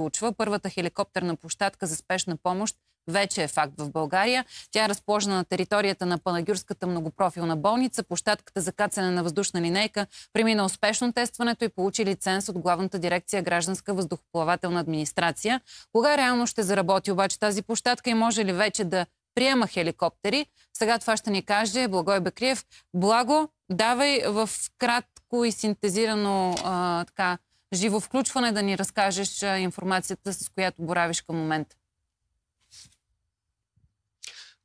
случва. Първата хеликоптерна площадка за спешна помощ вече е факт в България. Тя е разположена на територията на Панагюрската многопрофилна болница. Площадката за кацане на въздушна линейка премина успешно тестването и получи лиценз от Главната дирекция Гражданска въздухоплавателна администрация. Кога реално ще заработи обаче тази площадка и може ли вече да приема хеликоптери? Сега това ще ни каже Благой Бекриев. Благо, давай в кратко и синтезирано а, така, живо включване да ни разкажеш информацията, с която боравиш към момента.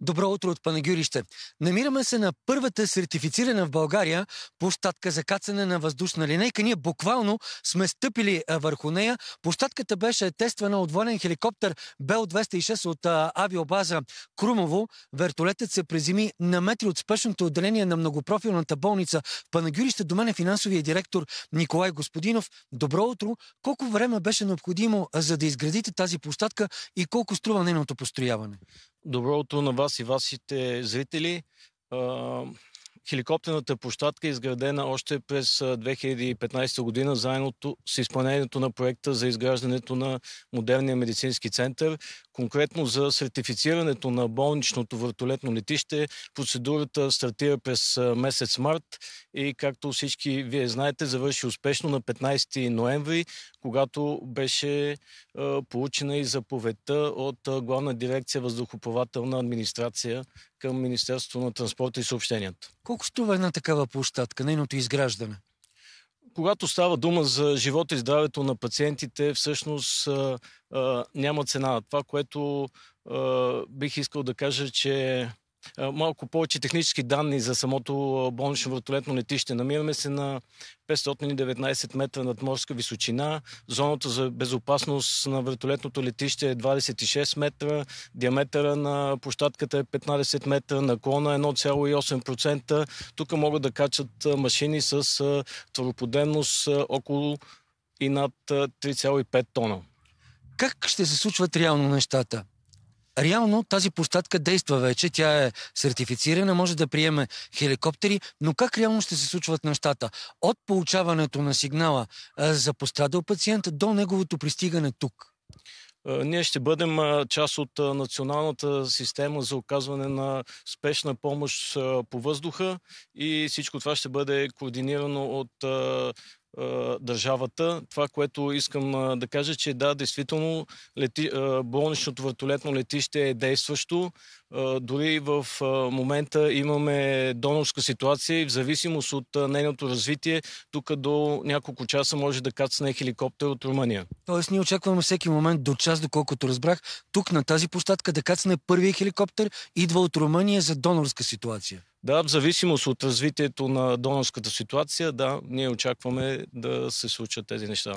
Добро утро от Панагюрище. Намираме се на първата сертифицирана в България площадка за кацане на въздушна линейка. Ние буквално сме стъпили върху нея. Площадката беше тествана от военен хеликоптер Бел 206 от авиобаза Крумово. Вертолетът се приземи на метри от спешното отделение на многопрофилната болница в Панагюрище. До мен е финансовия директор Николай Господинов. Добро утро. Колко време беше необходимо за да изградите тази площадка и колко струва нейното построяване? утро на вас и вашите зрители. Хеликоптерната площадка е изградена още през 2015 година, заедно с изпълнението на проекта за изграждането на модерния медицински център. Конкретно за сертифицирането на болничното въртолетно летище, процедурата стартира през месец март и, както всички вие знаете, завърши успешно на 15 ноември, когато беше получена и заповедта от главна дирекция въздухоплавателна администрация към Министерството на транспорта и съобщенията. Колко струва една такава площадка, нейното изграждане? когато става дума за живота и здравето на пациентите, всъщност няма цена. Това, което бих искал да кажа, че е, малко повече технически данни за самото е, болнично вратолетно летище. Намираме се на 519 метра над морска височина. Зоната за безопасност на вратолетното летище е 26 метра. Диаметъра на площадката е 15 метра. Наклона е 1,8%. Тук могат да качат е, машини с твърподемност около и над 3,5 тона. Как ще се случват реално нещата? реално тази площадка действа вече, тя е сертифицирана, може да приеме хеликоптери, но как реално ще се случват нещата? От получаването на сигнала за пострадал пациент до неговото пристигане тук. Ние ще бъдем част от националната система за оказване на спешна помощ по въздуха и всичко това ще бъде координирано от държавата. Това, което искам да кажа, че да, действително лети, болничното въртолетно летище е действащо. Дори в момента имаме донорска ситуация и в зависимост от нейното развитие, тук до няколко часа може да кацне хеликоптер от Румъния. Тоест ние очакваме всеки момент до час, доколкото разбрах, тук на тази площадка да кацне първия хеликоптер, идва от Румъния за донорска ситуация. Да, в зависимост от развитието на донорската ситуация, да, ние очакваме да се случат тези неща.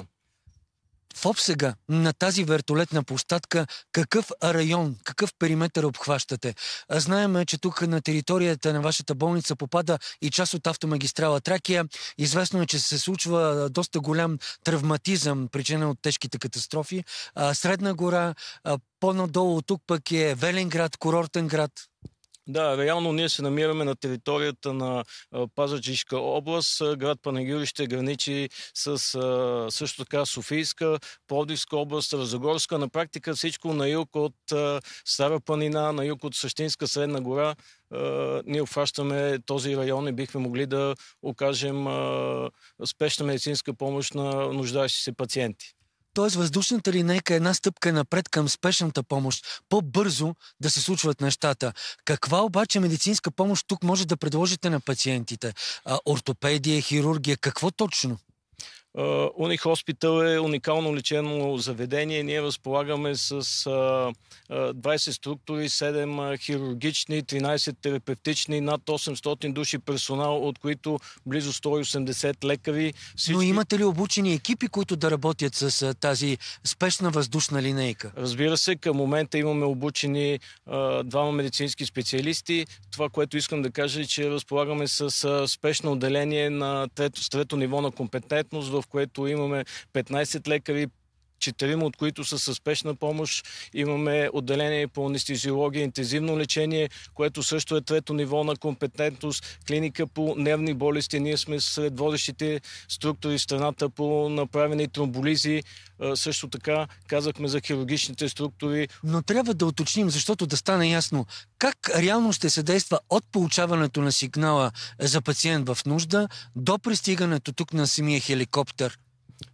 В обсега на тази вертолетна площадка какъв район, какъв периметър обхващате? Знаеме, че тук на територията на вашата болница попада и част от автомагистрала Тракия. Известно е, че се случва доста голям травматизъм, причина от тежките катастрофи. Средна гора, по-надолу тук пък е Веленград, курортен град. Да, реално ние се намираме на територията на Пазарджишка област. Град Панагюрище граничи с също така Софийска, Пловдивска област, Разогорска. На практика всичко на юг от Стара планина, на юг от Същинска Средна гора. Ние обхващаме този район и бихме могли да окажем спешна медицинска помощ на нуждаещи се пациенти. Тоест въздушната линейка е една стъпка напред към спешната помощ. По-бързо да се случват нещата. Каква обаче медицинска помощ тук може да предложите на пациентите? А, ортопедия, хирургия, какво точно? Уни Хоспитал е уникално лечено заведение. Ние разполагаме с 20 структури, 7 хирургични, 13 терапевтични, над 800 души персонал, от които близо 180 лекари. Всички... Но имате ли обучени екипи, които да работят с тази спешна въздушна линейка? Разбира се, към момента имаме обучени двама медицински специалисти. Това, което искам да кажа е, че разполагаме с спешно отделение на трето, трето ниво на компетентност в което имаме 15 лекари, четирима от които са със спешна помощ. Имаме отделение по анестезиология, интензивно лечение, което също е трето ниво на компетентност. Клиника по нервни болести. Ние сме сред водещите структури в страната по направени тромболизи. Също така казахме за хирургичните структури. Но трябва да уточним, защото да стане ясно, как реално ще се действа от получаването на сигнала за пациент в нужда до пристигането тук на самия хеликоптер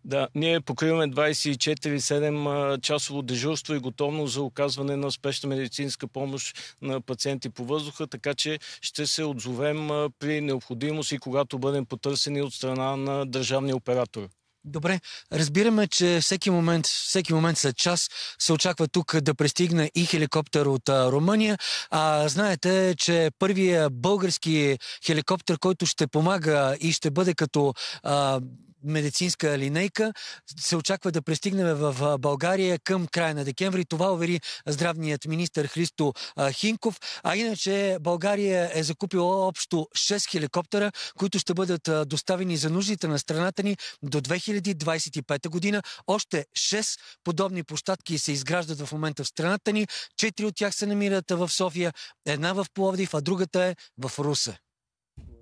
да, ние покриваме 24-7 часово дежурство и готовност за оказване на спешна медицинска помощ на пациенти по въздуха, така че ще се отзовем при необходимост и когато бъдем потърсени от страна на държавния оператор. Добре, разбираме, че всеки момент, всеки момент след час се очаква тук да пристигне и хеликоптер от Румъния. А, знаете, че първият български хеликоптер, който ще помага и ще бъде като а, медицинска линейка се очаква да пристигнем в България към края на декември. Това увери здравният министр Христо Хинков. А иначе България е закупила общо 6 хеликоптера, които ще бъдат доставени за нуждите на страната ни до 2025 година. Още 6 подобни площадки се изграждат в момента в страната ни. Четири от тях се намират в София, една в Пловдив, а другата е в Руса.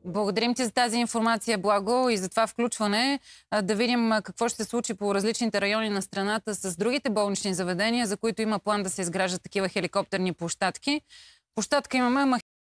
Благодарим ти за тази информация, Благо, и за това включване. Да видим какво ще се случи по различните райони на страната с другите болнични заведения, за които има план да се изграждат такива хеликоптерни площадки. Площадка имаме,